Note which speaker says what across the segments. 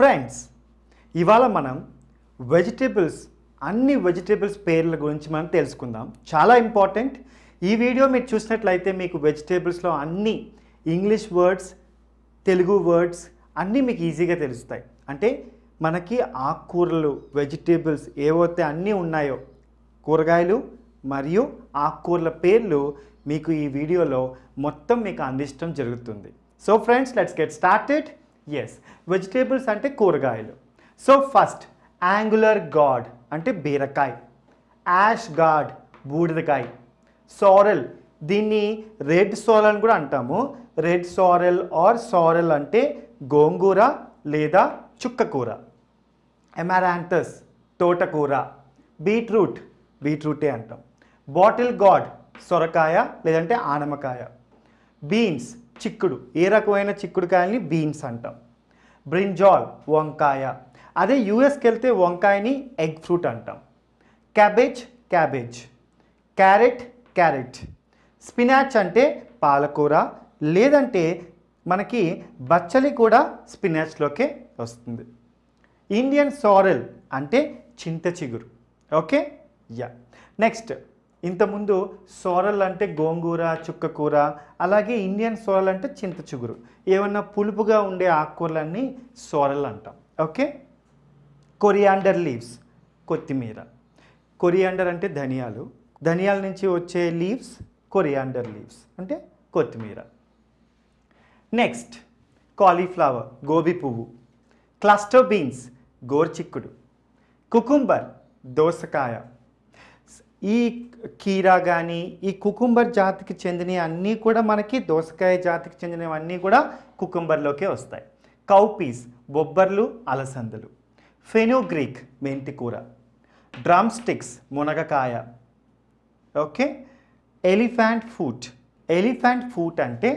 Speaker 1: Friends ఇవాళ మనం vegetables అన్ని వెజిటేబుల్స్ పేర్ల గురించి మనం తెలుసుకుందాం చాలా ఇంపార్టెంట్ ఈ వీడియో మీరు చూసినట్లయితే మీకు వెజిటేబుల్స్లో అన్ని ఇంగ్లీష్ వర్డ్స్ తెలుగు వర్డ్స్ అన్నీ మీకు ఈజీగా తెలుస్తాయి అంటే మనకి ఆకుకూరలు వెజిటేబుల్స్ ఏవైతే అన్నీ ఉన్నాయో కూరగాయలు మరియు ఆకుకూరల పేర్లు మీకు ఈ వీడియోలో మొత్తం మీకు అందించడం జరుగుతుంది so friends let's get started yes vegetables అంటే కూరగాయలు సో ఫస్ట్ యాంగులర్ గాడ్ అంటే బీరకాయ యాష్ గాడ్ బూడిదకాయ సోరెల్ దీన్ని రెడ్ సోరల్ అని కూడా అంటాము రెడ్ సోరెల్ ఆర్ సోరెల్ అంటే గోంగూర లేదా చుక్కకూర ఎమరాంతస్ తోటకూర బీట్రూట్ బీట్రూటే అంటాం బాటిల్ గాడ్ సొరకాయ లేదంటే ఆనమకాయ బీన్స్ చిక్కుడు ఏ రకమైన చిక్కుడుకాయల్ని బీన్స్ అంటాం బ్రింజాల్ వంకాయ అదే యూఎస్కి వెళ్తే వంకాయని ఎగ్ ఫ్రూట్ అంటాం cabbage cabbage carrot carrot spinach అంటే పాలకూర లేదంటే మనకి బచ్చలి కూడా స్పినాచ్లోకే వస్తుంది ఇండియన్ సారెల్ అంటే చింత చిగురు ఓకే యా నెక్స్ట్ ఇంతకుముందు సోరల్ అంటే గోంగూర చుక్కకూర అలాగే ఇండియన్ సోరల్ అంటే చింత చిగురు ఏమన్నా పులుపుగా ఉండే ఆకుకూరలన్నీ సోరల్ అంటాం ఓకే కొరియాండర్ లీవ్స్ కొత్తిమీర కొరియాండర్ అంటే ధనియాలు ధనియాల నుంచి వచ్చే లీవ్స్ కొరియాండర్ లీవ్స్ అంటే కొత్తిమీర నెక్స్ట్ కాలీఫ్లవర్ గోబీ పువ్వు క్లస్టర్ బీన్స్ గోర్చిక్కుడు కుకుంబర్ దోసకాయ ఈ కీరా కానీ ఈ కుకుంబర్ జాతికి చెందినవి అన్నీ కూడా మనకి దోసకాయ జాతికి చెందినవన్నీ కూడా కుకుంబర్లోకే వస్తాయి కౌపీస్ బొబ్బర్లు అలసందలు ఫెనోగ్రీక్ మెంతికూర డ్రమ్ స్టిక్స్ మునగకాయ okay elephant foot elephant foot అంటే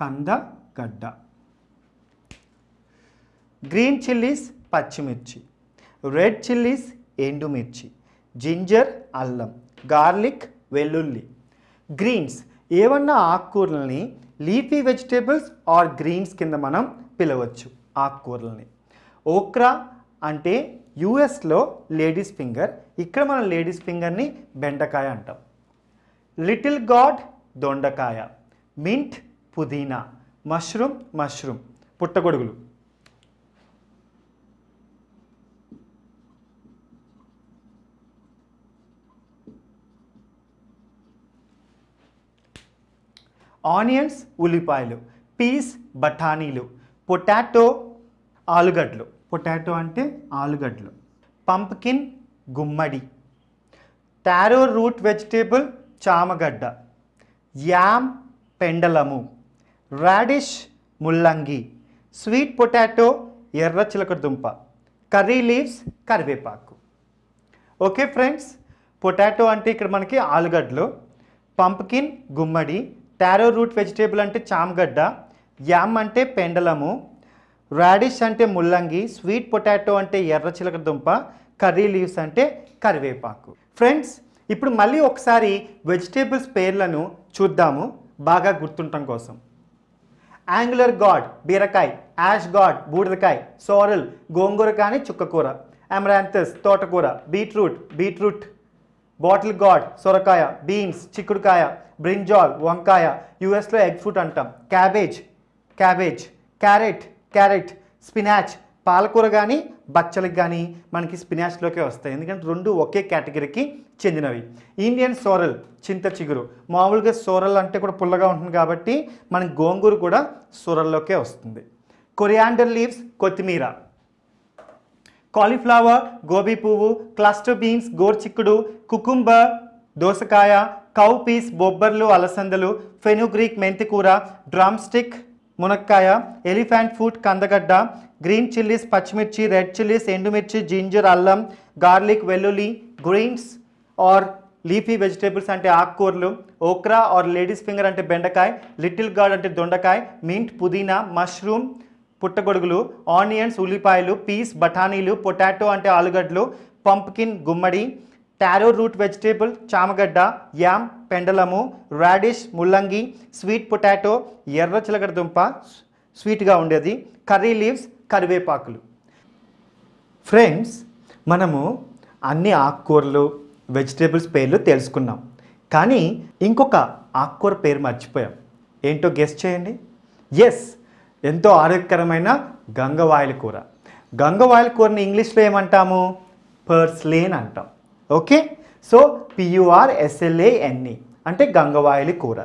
Speaker 1: కంద గడ్డ గ్రీన్ చిల్లీస్ పచ్చిమిర్చి రెడ్ చిల్లీస్ ఎండుమిర్చి జింజర్ అల్లం గార్లిక్ వెల్లుల్లి గ్రీన్స్ ఏమన్నా ఆకుకూరలని లీఫీ వెజిటేబుల్స్ ఆర్ గ్రీన్స్ కింద మనం పిలవచ్చు ఆకుకూరలని ఓక్రా అంటే యుఎస్లో లేడీస్ ఫింగర్ ఇక్కడ మనం లేడీస్ ఫింగర్ని బెండకాయ అంటాం లిటిల్ గాడ్ దొండకాయ మింట్ పుదీనా మష్రూమ్ మష్రూమ్ పుట్టగొడుగులు ఆనియన్స్ ఉల్లిపాయలు పీస్ బఠానీలు పొటాటో ఆలుగడ్డలు పొటాటో అంటే ఆలుగడ్డలు పంప్కిన్ గుమ్మడి టారో రూట్ వెజిటేబుల్ చామగడ్డ యామ్ పెండలము రాడిష్ ముల్లంగి స్వీట్ పొటాటో ఎర్ర చిలకడుంప కర్రీ లీవ్స్ కరివేపాకు ఓకే ఫ్రెండ్స్ పొటాటో అంటే ఇక్కడ మనకి ఆలుగడ్డలు పంప్కిన్ గుమ్మడి టారో రూట్ వెజిటేబుల్ అంటే చామగడ్డ యామ్ అంటే పెండలము రాడిష్ అంటే ముల్లంగి స్వీట్ పొటాటో అంటే ఎర్ర చిలక దుంప కర్రీ లీవ్స్ అంటే కరివేపాకు ఫ్రెండ్స్ ఇప్పుడు మళ్ళీ ఒకసారి వెజిటేబుల్స్ పేర్లను చూద్దాము బాగా గుర్తుండటం కోసం యాంగులర్ గాడ్ బీరకాయ యాష్ గాడ్ బూడిదకాయ్ సోరల్ గోంగూర కానీ చుక్కకూర అమరాంతస్ తోటకూర బీట్రూట్ బీట్రూట్ బాటిల్ గాడ్ సొరకాయ బీన్స్ చిక్కుడుకాయ బ్రింజాల్ వంకాయ యుఎస్లో ఎగ్ ఫ్రూట్ అంటాం cabbage cabbage carrot carrot spinach పాలకూర కానీ బచ్చలకు కానీ మనకి స్పినాచ్లోకే వస్తాయి ఎందుకంటే రెండు ఒకే కేటగిరీకి చెందినవి ఇండియన్ సోరల్ చింత చిగురు మామూలుగా సోరల్ అంటే కూడా పుల్లగా ఉంటుంది కాబట్టి మన గోంగూర కూడా సోరల్లోకే వస్తుంది కొరియాండర్ లీవ్స్ కొత్తిమీర కాలీఫ్లవర్ గోబీ పువ్వు క్లస్టర్ బీన్స్ గోర్చిక్కుడు కుకుంబర్ దోసకాయ కౌ పీస్ బొబ్బర్లు అలసందలు ఫెనుగ్రీక్ మెంతికూర డ్రమ్ స్టిక్ మునక్కాయ ఎలిఫెంట్ ఫ్రూట్ కందగడ్డ గ్రీన్ చిల్లీస్ పచ్చిమిర్చి రెడ్ చిల్లీస్ ఎండుమిర్చి జింజర్ అల్లం గార్లిక్ వెల్లుల్లి గ్రీన్స్ ఆర్ లీఫీ వెజిటేబుల్స్ అంటే ఆకుకూరలు ఓక్రా ఆర్ లేడీస్ ఫింగర్ అంటే బెండకాయ లిటిల్ గార్డ్ అంటే దొండకాయ మింట్ పుదీనా మష్రూమ్ పుట్టగొడుగులు ఆనియన్స్ ఉల్లిపాయలు పీస్ బఠానీలు పొటాటో అంటే ఆలుగడ్డలు పంప్కిన్ గుమ్మడి టారో రూట్ వెజిటేబుల్ చామగడ్డ యామ్ పెండలము రాడిష్ ముల్లంగి స్వీట్ పొటాటో ఎర్ర చిలకడ దుంప స్వీట్గా ఉండేది కర్రీ లీవ్స్ కరివేపాకులు ఫ్రెండ్స్ మనము అన్ని ఆకుకూరలు వెజిటేబుల్స్ పేర్లు తెలుసుకున్నాం కానీ ఇంకొక ఆకుకూర పేరు మర్చిపోయాం ఏంటో గెస్ట్ చేయండి ఎస్ ఎంతో ఆరోగ్యకరమైన గంగవాయిల కూర గంగవాయిల కూరని ఇంగ్లీష్లో ఏమంటాము పర్స్లేన్ అంటాం ఓకే సో పియుఆర్ ఎస్ఎల్ఏఎన్ఈ అంటే గంగవాయిలి కూర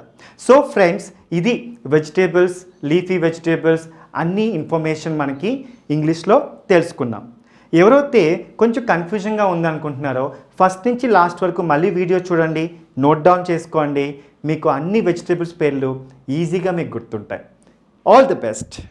Speaker 1: సో ఫ్రెండ్స్ ఇది వెజిటేబుల్స్ లీఫీ వెజిటేబుల్స్ అన్ని ఇన్ఫర్మేషన్ మనకి ఇంగ్లీష్లో తెలుసుకున్నాం ఎవరైతే కొంచెం కన్ఫ్యూజన్గా ఉందనుకుంటున్నారో ఫస్ట్ నుంచి లాస్ట్ వరకు మళ్ళీ వీడియో చూడండి నోట్ డౌన్ చేసుకోండి మీకు అన్ని వెజిటేబుల్స్ పేర్లు ఈజీగా మీకు గుర్తుంటాయి All the best.